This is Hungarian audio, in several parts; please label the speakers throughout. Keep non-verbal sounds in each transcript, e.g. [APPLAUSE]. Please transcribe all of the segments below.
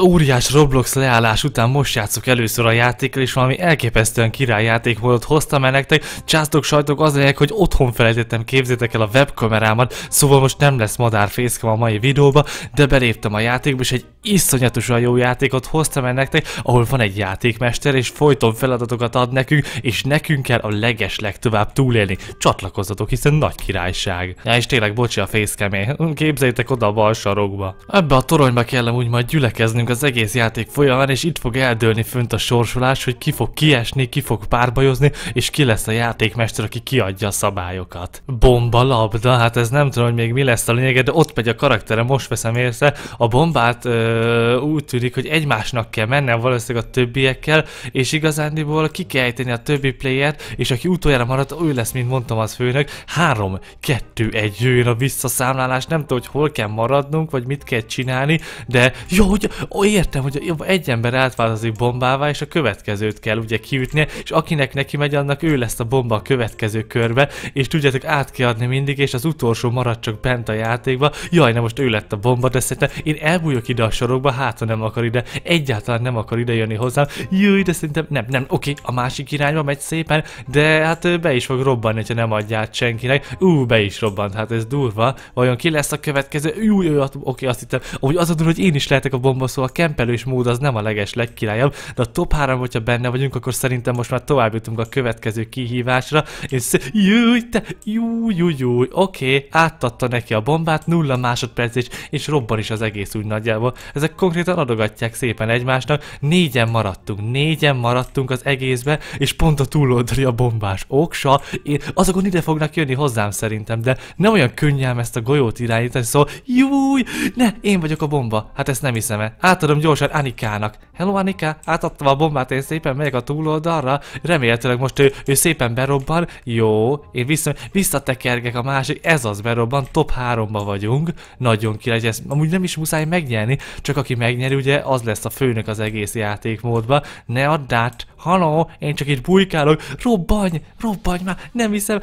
Speaker 1: óriás Roblox leállás után most játszok először a játékkal, és valami elképesztően játék volt, hoztam el nektek, császtok sajtok az lényeg, hogy otthon felejtettem, képzétek el a webkamerámat, szóval most nem lesz madárfészkem a mai videóba, de beléptem a játékba, és egy iszonyatosan jó játékot hoztam el nektek, ahol van egy játékmester, és folyton feladatokat ad nekünk, és nekünk kell a leges legtovább túlélni. Csatlakozzatok, hiszen nagy királyság. Ja, és tényleg bocsi a fészkemé, képzeljétek oda a bal sarokba. Ebbe a toronyba kell úgy majd gyülekeznünk az egész játék folyamán, és itt fog eldőlni fönt a sorsolás, hogy ki fog kiesni, ki fog párbajozni, és ki lesz a játékmester, aki kiadja a szabályokat. Bomba labda, hát ez nem tudom, hogy még mi lesz a lényeg, de ott megy a karaktere, most veszem észre. A bombát ö, úgy tűnik, hogy egymásnak kell mennem valószínűleg a többiekkel, és igazándiból ki kell ejteni a többi playert, és aki utoljára maradt, ő lesz, mint mondtam az főnök. 3, 2, 1, jöjjön a visszaszámlálás, nem tudom, hogy hol kell maradnunk, vagy mit kell csinálni, de jó, hogy ó, értem, hogy egy ember átváltozik bombává, és a következőt kell ugye kiütnie, és akinek neki megy, annak ő lesz a bomba a következő körbe, és tudjátok, át kell adni mindig, és az utolsó marad csak bent a játékba. Jaj, nem most ő lett a bomba, de szerintem én elbújok ide a sorokba, hát ha nem akar ide, egyáltalán nem akar ide jönni hozzám. Jaj, de szerintem nem, nem, oké, a másik irányba megy szépen, de hát be is fog robbanni, ha nem adját senkinek. Ú, be is robbant, hát ez durva. Vajon ki lesz a következő? Ú, oké, azt hittem, hogy az a durva, hogy én is lehetek a bomba szó szóval a kempelős mód az nem a leges legkirályabb, de a top 3, hogyha benne vagyunk, akkor szerintem most már tovább jutunk a következő kihívásra, és sz- júj, te, júj, júj, júj, oké, okay, átadta neki a bombát, nulla másodperc, és, és robban is az egész úgy nagyjából. Ezek konkrétan adogatják szépen egymásnak, négyen maradtunk, négyen maradtunk az egészbe, és pont a túloldali a bombás oksa, én, azokon ide fognak jönni hozzám szerintem, de nem olyan könnyelm ezt a golyót irányítani, szóval júj, ne, én vagyok a bomba, hát ezt nem hiszem -e. Átadom gyorsan Anikának. Hello Anika, átadtam a bombát, én szépen megyek a túloldalra. Remélhetőleg most ő, ő szépen berobban. Jó, én vissza, visszatekergek a másik, ez az berobban, top 3-ba vagyunk. Nagyon király, ezt amúgy nem is muszáj megnyerni, csak aki megnyeri, ugye az lesz a főnök az egész játékmódba. Ne add át, haló, én csak itt bujkálok. Robbanj, robbanj már, nem hiszem.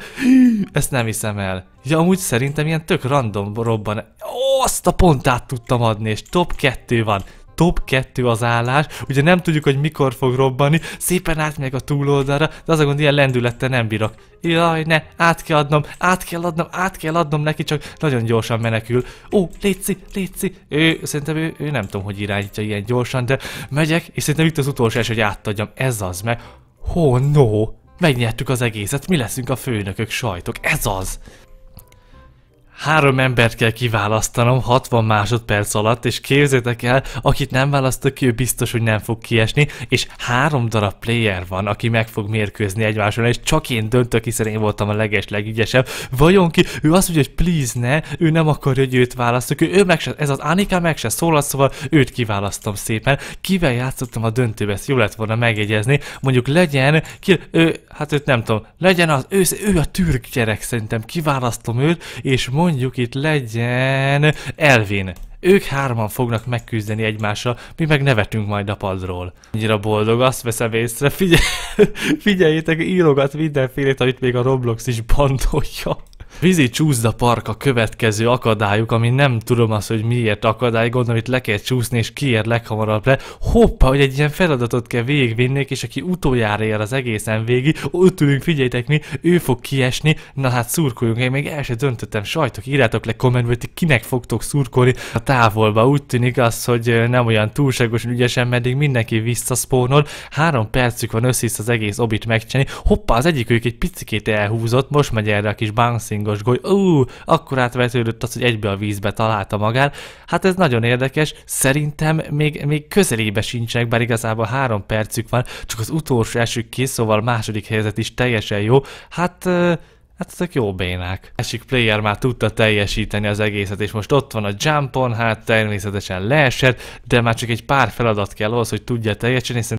Speaker 1: Ezt nem hiszem el. Ja, amúgy szerintem ilyen tök random robban. Ó, azt a pontát tudtam adni, és top 2 van. Top 2 az állás, ugye nem tudjuk, hogy mikor fog robbani, szépen átmegyek a túloldalra, de az a gond, ilyen lendülettel nem bírok. Jaj, ne, át kell adnom, át kell adnom, át kell adnom neki, csak nagyon gyorsan menekül. Ó, léci, léci, ő, szerintem ő, ő nem tudom, hogy irányítja ilyen gyorsan, de megyek, és szerintem itt az utolsó eset, hogy átadjam, ez az meg. oh, no, megnyertük az egészet, mi leszünk a főnökök sajtok, ez az. Három embert kell kiválasztanom 60 másodperc alatt, és képzétek el, akit nem választok ki, ő biztos, hogy nem fog kiesni, és három darab player van, aki meg fog mérkőzni egymáson, és csak én döntök, hiszen én voltam a leges legügyesebb. Vajon ki? Ő azt mondja, hogy please ne, ő nem akarja, hogy őt választok, ő, ő meg se, ez az Anika meg se szólal, szóval őt kiválasztom szépen. Kivel játszottam a döntőbe, ezt jó lett volna megjegyezni, mondjuk legyen, ki, ő, hát őt nem tudom, legyen az, ő, ő a türk gyerek szerintem, kiválasztom őt, és mondjuk mondjuk itt legyen Elvin. Ők hárman fognak megküzdeni egymással, mi meg nevetünk majd a padról. Annyira boldog, azt veszem észre, [LAUGHS] figyeljétek, írogat mindenfélét, amit még a Roblox is bandolja. Vizi csúszda park a következő akadályuk, ami nem tudom azt, hogy miért akadály, gondolom itt le kell csúszni, és kiér leghamarabb le. Hoppa, hogy egy ilyen feladatot kell végigvinnék, és aki utoljára ér az egészen végig, ott ülünk, figyeljtek mi, ő fog kiesni, na hát szurkoljunk, én még el sem döntöttem, sajtok, írjátok le kommentbe, hogy kinek fogtok szurkolni a távolba. Úgy tűnik az, hogy nem olyan túlságosan ügyesen, meddig mindenki visszaszpónol, három percük van össze az egész obit megcsinálni. Hoppa, az ők egy picikét elhúzott, most megy erre a kis bouncing dopingos goly. Ú, akkor átvetődött az, hogy egybe a vízbe találta magát. Hát ez nagyon érdekes, szerintem még, még közelébe sincsenek, bár igazából három percük van, csak az utolsó esük ki, szóval második helyzet is teljesen jó. Hát... Uh, Hát ezek jó bénák. Esik player már tudta teljesíteni az egészet, és most ott van a jumpon, hát természetesen leesett, de már csak egy pár feladat kell ahhoz, hogy tudja teljesíteni,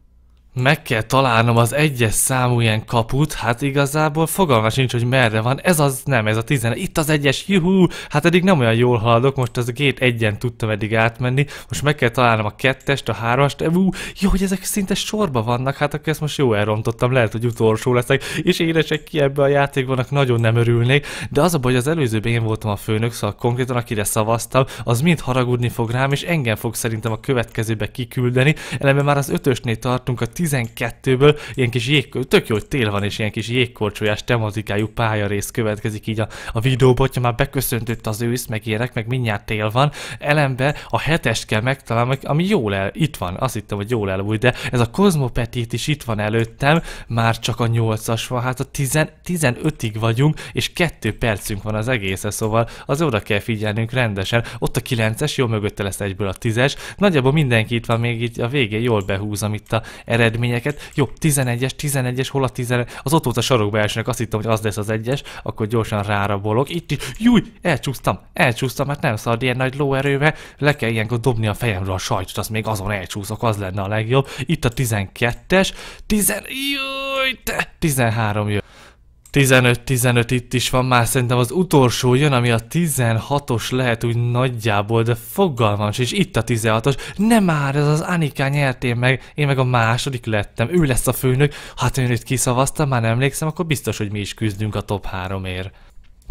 Speaker 1: meg kell találnom az egyes számú ilyen kaput, hát igazából fogalmas sincs, hogy merre van, ez az nem, ez a tizen, itt az egyes, juhú, hát eddig nem olyan jól haladok, most az a gét egyen tudtam eddig átmenni, most meg kell találnom a kettest, a hármast, ú, jó, hogy ezek szinte sorba vannak, hát akkor ezt most jó elrontottam, lehet, hogy utolsó leszek, és édesek ki ebbe a játékbanak nagyon nem örülnék, de az a baj, hogy az előzőben én voltam a főnök, szóval konkrétan akire szavaztam, az mind haragudni fog rám, és engem fog szerintem a következőbe kiküldeni, eleve már az ötösnél tartunk a 10 12-ből ilyen kis jég, tök jó, hogy tél van, és ilyen kis jégkorcsolyás tematikájú pályarész következik így a, a videóban, hogyha már beköszöntött az ősz, meg érek, meg mindjárt tél van. Elembe a hetest kell megtalálni, ami jól el, itt van, azt hittem, hogy jól elúj, de ez a Kozmopetit is itt van előttem, már csak a 8-as van, hát a 10, 15-ig vagyunk, és 2 percünk van az egészen, szóval az oda kell figyelnünk rendesen. Ott a 9-es, jó mögötte lesz egyből a 10-es, nagyjából mindenki itt van, még itt a végén jól behúzom itt a eredet eredményeket. Jó, 11-es, 11-es, hol a 11 Az ott volt a sarokba elsőnek, azt hittem, hogy az lesz az egyes, akkor gyorsan rárabolok. Itt is, júj, elcsúsztam, elcsúsztam, mert hát nem szabad ilyen nagy lóerővel, le kell ilyenkor dobni a fejemről a sajtot, azt még azon elcsúszok, az lenne a legjobb. Itt a 12-es, 10, júj, te, 13 jön. 15-15 itt is van már, szerintem az utolsó jön, ami a 16-os lehet úgy nagyjából, de fogalmam és itt a 16-os. Nem már, ez az Anika nyertén meg, én meg a második lettem, ő lesz a főnök, hát én őt kiszavaztam, már nem emlékszem, akkor biztos, hogy mi is küzdünk a top 3-ért.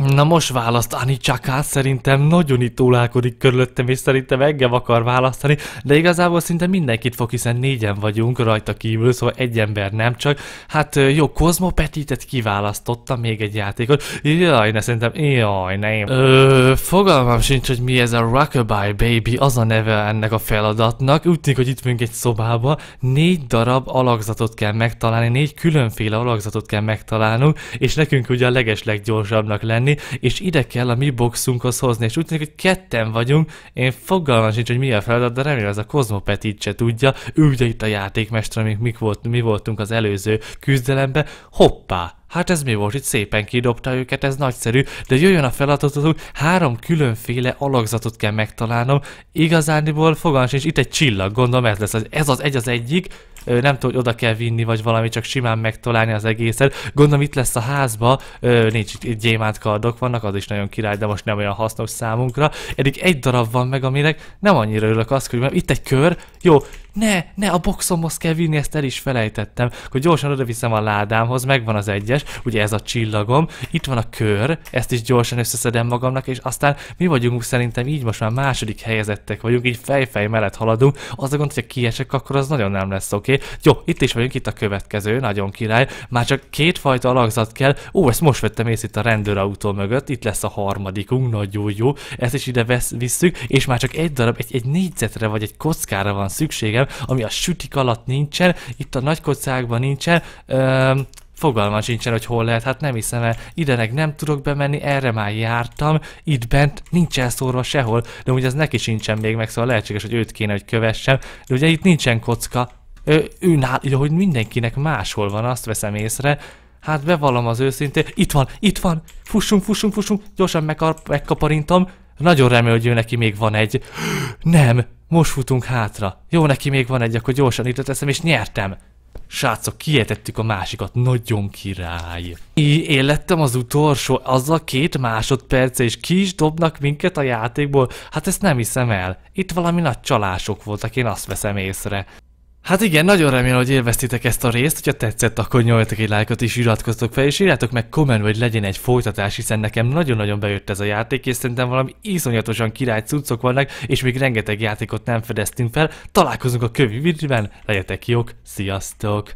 Speaker 1: Na most választ Anicsakát, szerintem nagyon itt túlálkodik körülöttem, és szerintem engem akar választani, de igazából szinte mindenkit fog, hiszen négyen vagyunk rajta kívül, szóval egy ember nem csak. Hát jó, Petitet kiválasztotta még egy játékot. Jaj, ne szerintem, jaj, ne. Ö, fogalmam sincs, hogy mi ez a Rockabye Baby, az a neve ennek a feladatnak. Úgy tűnik, hogy itt vagyunk egy szobába, négy darab alakzatot kell megtalálni, négy különféle alakzatot kell megtalálnunk, és nekünk ugye a legesleggyorsabbnak lenni venni, és ide kell a mi boxunkhoz hozni, és úgy tűnik, hogy ketten vagyunk, én fogalmam sincs, hogy mi a feladat, de remélem ez a Kozmopet így se tudja, ő ugye itt a játékmester, amik mik volt, mi voltunk az előző küzdelemben, hoppá, Hát ez mi volt, itt szépen kidobta őket, ez nagyszerű, de jöjjön a hogy három különféle alakzatot kell megtalálnom, igazániból fogalmas és itt egy csillag, gondolom ez lesz, ez az egy az egyik, nem tudom, hogy oda kell vinni, vagy valami, csak simán megtalálni az egészet. Gondolom itt lesz a házba, nincs itt gyémánt kardok vannak, az is nagyon király, de most nem olyan hasznos számunkra. Eddig egy darab van meg, aminek nem annyira örülök azt, hogy itt egy kör, jó, ne, ne, a boxomhoz kell vinni, ezt el is felejtettem. Akkor gyorsan oda viszem a ládámhoz, megvan az egyes, színes, ugye ez a csillagom, itt van a kör, ezt is gyorsan összeszedem magamnak, és aztán mi vagyunk szerintem így most már második helyezettek vagyunk, így fejfej mellett haladunk, az a gond, hogyha kiesek, akkor az nagyon nem lesz oké. Okay. Jó, itt is vagyunk, itt a következő, nagyon király, már csak kétfajta alakzat kell, ó, ezt most vettem észre itt a rendőrautó mögött, itt lesz a harmadikunk, nagyon jó, ezt is ide vesz, visszük, és már csak egy darab, egy, egy négyzetre vagy egy kockára van szükségem, ami a sütik alatt nincsen, itt a nagy kockákban nincsen, öm, Fogalma sincsen, hogy hol lehet, hát nem hiszem el. meg nem tudok bemenni, erre már jártam, itt bent nincsen szórva sehol, de ugye az neki sincsen még meg, szóval lehetséges, hogy őt kéne, hogy kövessem, de ugye itt nincsen kocka, ő, ő nál, ja, hogy mindenkinek máshol van, azt veszem észre, Hát bevallom az őszintén, itt van, itt van, fussunk, fussunk, fussunk, gyorsan megkaparintom, nagyon remélem, hogy ő neki még van egy. Nem, most futunk hátra. Jó, neki még van egy, akkor gyorsan itt teszem, és nyertem. Srácok, kietettük a másikat, nagyon király. Én lettem az utolsó, a két másodperce, és ki is dobnak minket a játékból? Hát ezt nem hiszem el. Itt valami nagy csalások voltak, én azt veszem észre. Hát igen, nagyon remélem, hogy élveztétek ezt a részt, hogyha tetszett, akkor nyomjatok egy lájkot és iratkoztok fel, és írjátok meg komment, hogy legyen egy folytatás, hiszen nekem nagyon-nagyon bejött ez a játék, és szerintem valami iszonyatosan király cuccok vannak, és még rengeteg játékot nem fedeztünk fel. Találkozunk a kövi videóban, legyetek jók, sziasztok!